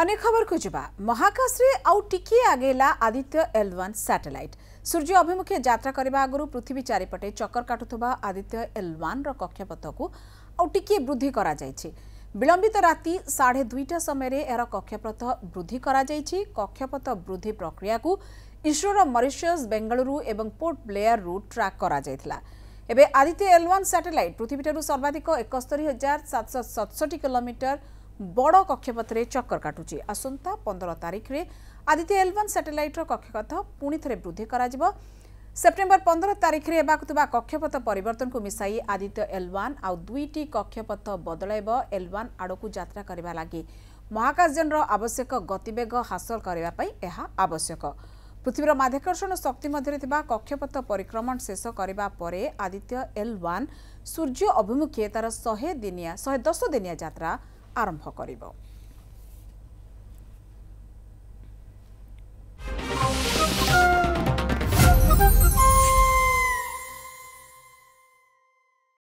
ଅନ୍ୟ ଖବରକୁ ଯିବା ମହାକାଶରେ ଆଉ ଟିକିଏ ଆଗେଇଲା ଆଦିତ୍ୟ ଏଲ୍ ୱାନ୍ ସାଟେଲାଇଟ୍ ସୂର୍ଯ୍ୟ ଅଭିମୁଖେ ଯାତ୍ରା କରିବା ଆଗରୁ ପୃଥିବୀ ଚାରିପଟେ ଚକର କାଟୁଥିବା ଆଦିତ୍ୟ ଏଲ୍ ୱାନ୍ର କକ୍ଷପଥକୁ ଆଉ ଟିକିଏ ବୃଦ୍ଧି କରାଯାଇଛି ବିଳମ୍ବିତ ରାତି ସାଢ଼େ ଦୁଇଟା ସମୟରେ ଏହାର କକ୍ଷପଥ ବୃଦ୍ଧି କରାଯାଇଛି କକ୍ଷପଥ ବୃଦ୍ଧି ପ୍ରକ୍ରିୟାକୁ ଇସ୍ରୋର ମରିସସ୍ ବେଙ୍ଗାଲୁରୁ ଏବଂ ପୋର୍ଟ ବ୍ଲେୟାରରୁ ଟ୍ରାକ୍ କରାଯାଇଥିଲା ଏବେ ଆଦିତ୍ୟ ଏଲ୍ ୱାନ୍ ସାଟେଲାଇଟ୍ ପୃଥିବୀଠାରୁ ସର୍ବାଧିକ ଏକସ୍ତରୀ ହଜାର ସାତଶହ ସତଷଠି କିଲୋମିଟର বড় কক্ষপথে চক্কর কাটুচি আসন্তা পনেরো তারিখে আদিত্য এলভন স্যাটেলাইটর কক্ষপথ পুঁ থে বৃদ্ধি করা সেপ্টেম্বর পনেরো তারিখে হওয়া কক্ষপথ পরিবর্তনক মিশাই আদিত্য এলওয়ান আউ দুইটি কক্ষপথ বদলাইব এলওয়ান আড়ক যাত্রা করা লাগি মহাকাশযানর আবশ্যক গতিবেগ হাসল করা আবশ্যক পৃথিবীর মাধ্যাকর্ষণ শক্তি মধ্যে থাকা কক্ষপথ পরিক্রমণ শেষ করা পরে আদিত্য এলওয়ান সূর্য অভিমুখে তার শহে দিনিয়া শহে দশ দিনিয়া যাত্রা ଆରମ୍ଭ କରିବ